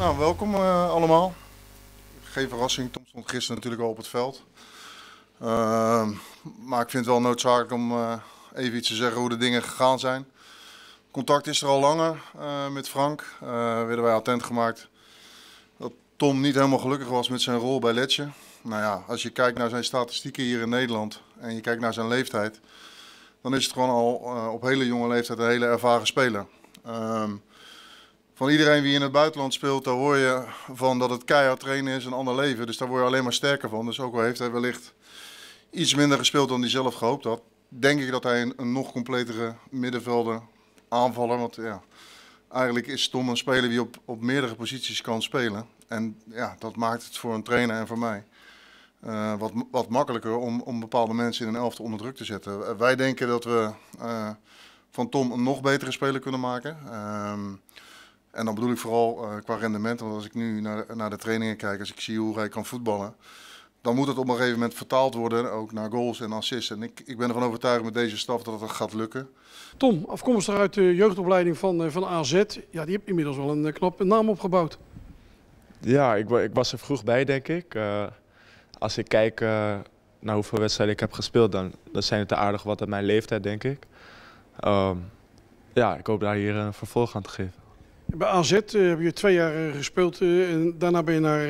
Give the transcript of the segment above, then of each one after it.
Nou, welkom eh, allemaal. Geen verrassing, Tom stond gisteren natuurlijk al op het veld. Ehm, maar ik vind het wel noodzakelijk om eh, even iets te zeggen hoe de dingen gegaan zijn. Contact is er al langer eh, met Frank. werden wij attent gemaakt dat Tom niet helemaal gelukkig was met zijn rol bij Letje. Nou ja, als je kijkt naar zijn statistieken hier in Nederland en je kijkt naar zijn leeftijd, dan is het gewoon al op hele jonge leeftijd een hele ervaren speler. Ehm, van iedereen die in het buitenland speelt, daar hoor je van dat het keihard trainen is, een ander leven. Dus daar word je alleen maar sterker van. Dus ook al heeft hij wellicht iets minder gespeeld dan hij zelf gehoopt had, denk ik dat hij een, een nog completere middenvelder aanvaller, want ja, eigenlijk is Tom een speler die op, op meerdere posities kan spelen. En ja, dat maakt het voor een trainer en voor mij eh, wat, wat makkelijker om, om bepaalde mensen in een elfte onder druk te zetten. wij denken dat we eh, van Tom een nog betere speler kunnen maken. Ehm, en dan bedoel ik vooral eh, qua rendement. Want als ik nu naar, naar de trainingen kijk, als ik zie hoe hij kan voetballen. Dan moet het op een gegeven moment vertaald worden, ook naar goals en assists. En ik, ik ben ervan overtuigd met deze staf dat het gaat lukken. Tom, afkomstig uit de jeugdopleiding van, eh, van AZ. Ja, die hebt inmiddels wel een eh, knappe naam opgebouwd. Ja, ik, ik, was er vroeg bij, denk ik. als ik kijk naar hoeveel wedstrijden ik heb gespeeld, dan, zijn het de aardig wat aan mijn leeftijd, denk ik. Ehm, ja, ik hoop daar hier een vervolg aan te geven. Bij AZ eh, heb je twee jaar eh, gespeeld eh, en daarna ben je naar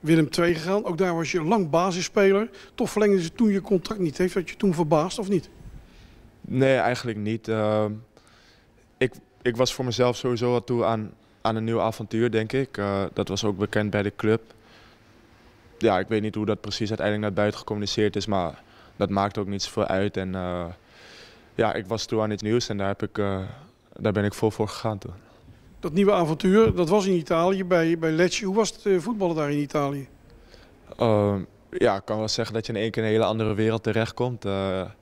Willem II gegaan. Ook daar was je lang basisspeler. Toch verlengde ze toen je contract niet. Heeft dat je toen verbaasd of niet? Nee, eigenlijk niet. Ehm, ik, ik was voor mezelf sowieso al toe aan, aan een nieuw avontuur, denk ik. dat was ook bekend bij de club. Ja, ik weet niet hoe dat precies uiteindelijk naar buiten gecommuniceerd is, maar dat maakt ook niet zoveel uit. En ja, ik was toe aan iets nieuws en daar, heb ik, daar ben ik vol voor gegaan toen dat nieuwe avontuur, dat was in Italië bij, bij Lecce. Hoe was het eh, voetballen daar in Italië? Ehm, ja, ik kan wel zeggen dat je in één keer in een hele andere wereld terechtkomt. Uh, er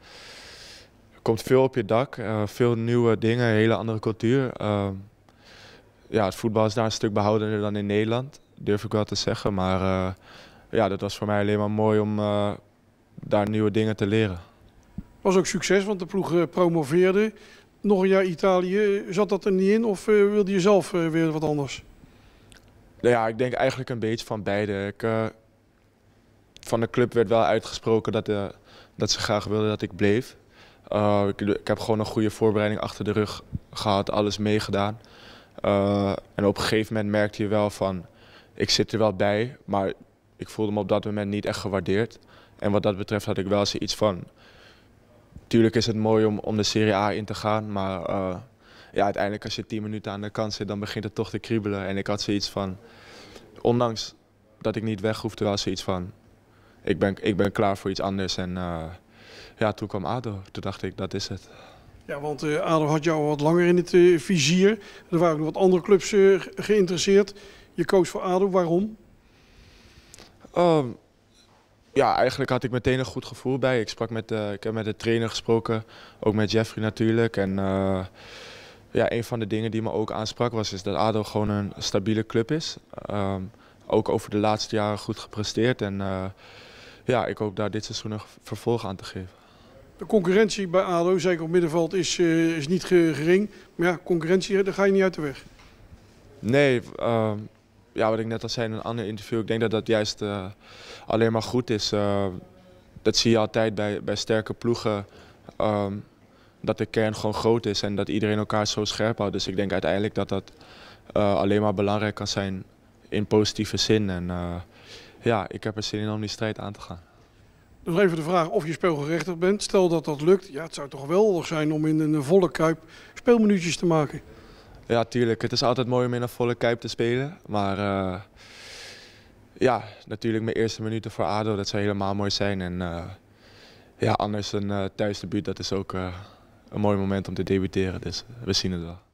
komt veel op je dak, eh, veel nieuwe dingen, een hele andere cultuur. Ehm, ja, het voetbal is daar een stuk behoudender dan in Nederland, durf ik wel te zeggen. Maar ja, dat was voor mij alleen maar mooi om daar nieuwe dingen te leren. was ook succes, want de ploeg promoveerde nog een jaar Italië. Zat dat er niet in of eh, wilde je zelf eh, weer wat anders? Nou ja, ik denk eigenlijk een beetje van beide. Ik, eh, van de club werd wel uitgesproken dat, dat ze graag wilden dat ik bleef. ik, heb gewoon een goede voorbereiding achter de rug gehad, alles meegedaan. en op een gegeven moment merkte je wel van, ik zit er wel bij, maar ik voelde me op dat moment niet echt gewaardeerd. En wat dat betreft had ik wel zoiets van, tuurlijk is het mooi om, om de Serie A in te gaan, maar eh, ja, uiteindelijk als je 10 minuten aan de kant zit, dan begint het toch te kriebelen. En ik had zoiets van, ondanks dat ik niet weg hoefde, was zoiets van, ik ben, ik ben klaar voor iets anders. En eh, ja, toen kwam ADO, toen dacht ik, dat is het. Ja, want eh, ADO had jou wat langer in het vizier. Er waren ook nog wat andere clubs geïnteresseerd. Je koos voor ADO, waarom? Ehm, ja, eigenlijk had ik meteen een goed gevoel bij. Ik, sprak met de, eh, ik heb met de trainer gesproken, ook met Jeffrey natuurlijk. En eh, ja, een van de dingen die me ook aansprak was is dat ADO gewoon een stabiele club is. Ehm, ook over de laatste jaren goed gepresteerd. En eh, ja, ik hoop daar dit seizoen nog vervolg aan te geven. De concurrentie bij ADO, zeker op middenveld, is, is niet gering. Maar ja, concurrentie, daar ga je niet uit de weg. Nee, ehm, ja, wat ik net al zei in een ander interview, ik denk dat dat juist eh, alleen maar goed is. Eh, dat zie je altijd bij, bij sterke ploegen. Ehm, dat de kern gewoon groot is en dat iedereen elkaar zo scherp houdt. Dus ik denk uiteindelijk dat dat eh, alleen maar belangrijk kan zijn in positieve zin. En ja, ik heb er zin in om die strijd aan te gaan. Nog even de vraag of je speelgerechtigd bent. Stel dat dat lukt, ja, het zou toch wel zijn om in een volle kuip speelminuutjes te maken. Ja, tuurlijk. Het is altijd mooi om in een volle kuip te spelen. Maar eh, ja, natuurlijk mijn eerste minuten voor ADO, dat zou helemaal mooi zijn. En uh, ja, anders een uh, thuisdebuut, dat is ook een mooi moment om te debuteren. Dus we zien het wel.